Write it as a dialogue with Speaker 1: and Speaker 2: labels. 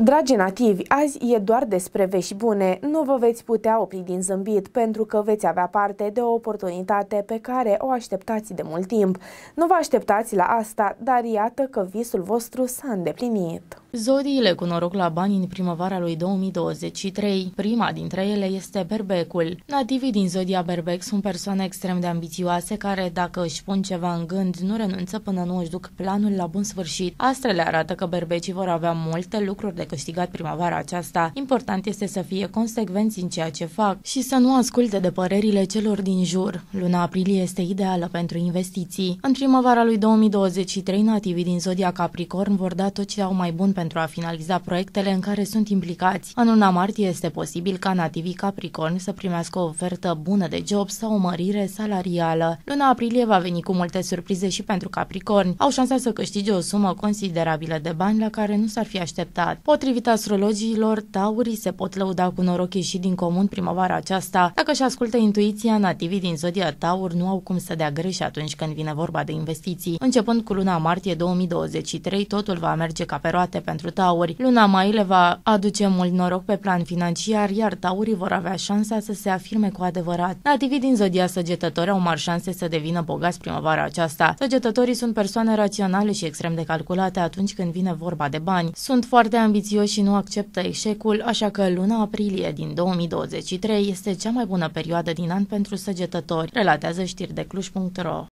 Speaker 1: Dragi nativi, azi e doar despre vești bune. Nu vă veți putea opri din zâmbit, pentru că veți avea parte de o oportunitate pe care o așteptați de mult timp. Nu vă așteptați la asta, dar iată că visul vostru s-a îndeplinit. Zodiile
Speaker 2: cu noroc la bani în primăvara lui 2023. Prima dintre ele este berbecul. Nativii din zodia berbec sunt persoane extrem de ambițioase care, dacă își pun ceva în gând, nu renunță până nu își duc planul la bun sfârșit. Astrele arată că berbecii vor avea multe lucruri de câștigat primăvara aceasta. Important este să fie consecvenți în ceea ce fac și să nu asculte de părerile celor din jur. Luna aprilie este ideală pentru investiții. În primăvara lui 2023, nativii din zodia Capricorn vor da tot ce au mai bun pentru a finaliza proiectele în care sunt implicați. În luna martie este posibil ca nativii Capricorn să primească o ofertă bună de job sau o mărire salarială. Luna aprilie va veni cu multe surprize și pentru Capricorn. Au șansa să câștige o sumă considerabilă de bani la care nu s-ar fi așteptat. Potrivit astrologiilor taurii se pot lăuda cu noroc și din comun primăvara aceasta. Dacă și ascultă intuiția, nativii din zodia Taur nu au cum să dea greș atunci când vine vorba de investiții. Începând cu luna martie 2023, totul va merge ca pe roate pentru Tauri. Luna mai le va aduce mult noroc pe plan financiar, iar Taurii vor avea șansa să se afirme cu adevărat. Nativii din zodia săgetători au mari șanse să devină bogați primăvara aceasta. Săgetătorii sunt persoane raționale și extrem de calculate atunci când vine vorba de bani. Sunt foarte ambițioși și nu acceptă eșecul, așa că luna aprilie din 2023 este cea mai bună perioadă din an pentru săgetători, relatează știri de cluj.ro.